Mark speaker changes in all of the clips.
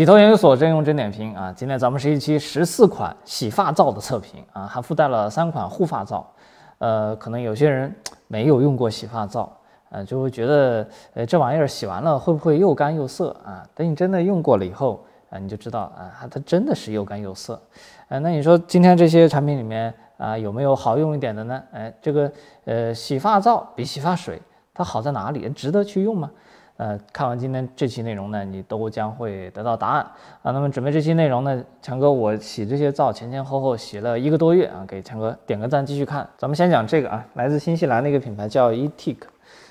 Speaker 1: 洗头研究所真用真点评啊！今天咱们是一期十四款洗发皂的测评啊，还附带了三款护发皂。呃，可能有些人没有用过洗发皂，呃，就会觉得，呃，这玩意儿洗完了会不会又干又涩啊？等你真的用过了以后，啊，你就知道啊，它真的是又干又涩。呃，那你说今天这些产品里面啊，有没有好用一点的呢？哎，这个呃，洗发皂比洗发水它好在哪里？值得去用吗？呃，看完今天这期内容呢，你都将会得到答案啊。那么准备这期内容呢，强哥，我洗这些皂前前后后洗了一个多月啊，给强哥点个赞，继续看。咱们先讲这个啊，来自新西兰的一个品牌叫 e t i k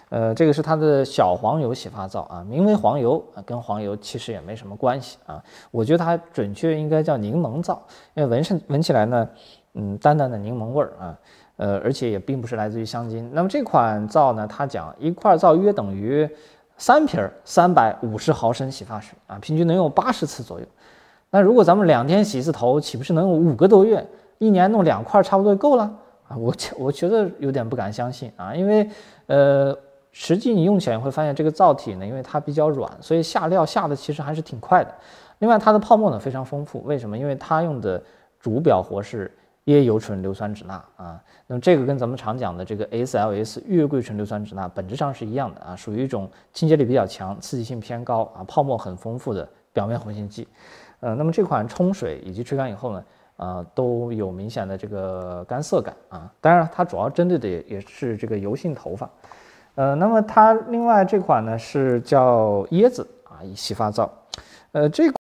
Speaker 1: 呃，这个是它的小黄油洗发皂啊，名为黄油啊，跟黄油其实也没什么关系啊。我觉得它准确应该叫柠檬皂，因为闻上闻起来呢，嗯，淡淡的柠檬味儿啊，呃，而且也并不是来自于香精。那么这款皂呢，它讲一块皂约等于。三瓶儿三百五十毫升洗发水啊，平均能用八十次左右。那如果咱们两天洗一次头，岂不是能用五个多月？一年弄两块差不多就够了啊！我觉我觉得有点不敢相信啊，因为呃，实际你用起来会发现这个皂体呢，因为它比较软，所以下料下的其实还是挺快的。另外它的泡沫呢非常丰富，为什么？因为它用的主表活是。椰油醇硫酸酯钠啊，那么这个跟咱们常讲的这个 SLS 月桂醇硫酸酯钠本质上是一样的啊，属于一种清洁力比较强、刺激性偏高啊、泡沫很丰富的表面活性剂。呃，那么这款冲水以及吹干以后呢，呃，都有明显的这个干涩感啊。当然，它主要针对的也也是这个油性头发。呃，那么它另外这款呢是叫椰子啊，洗发皂。呃，这。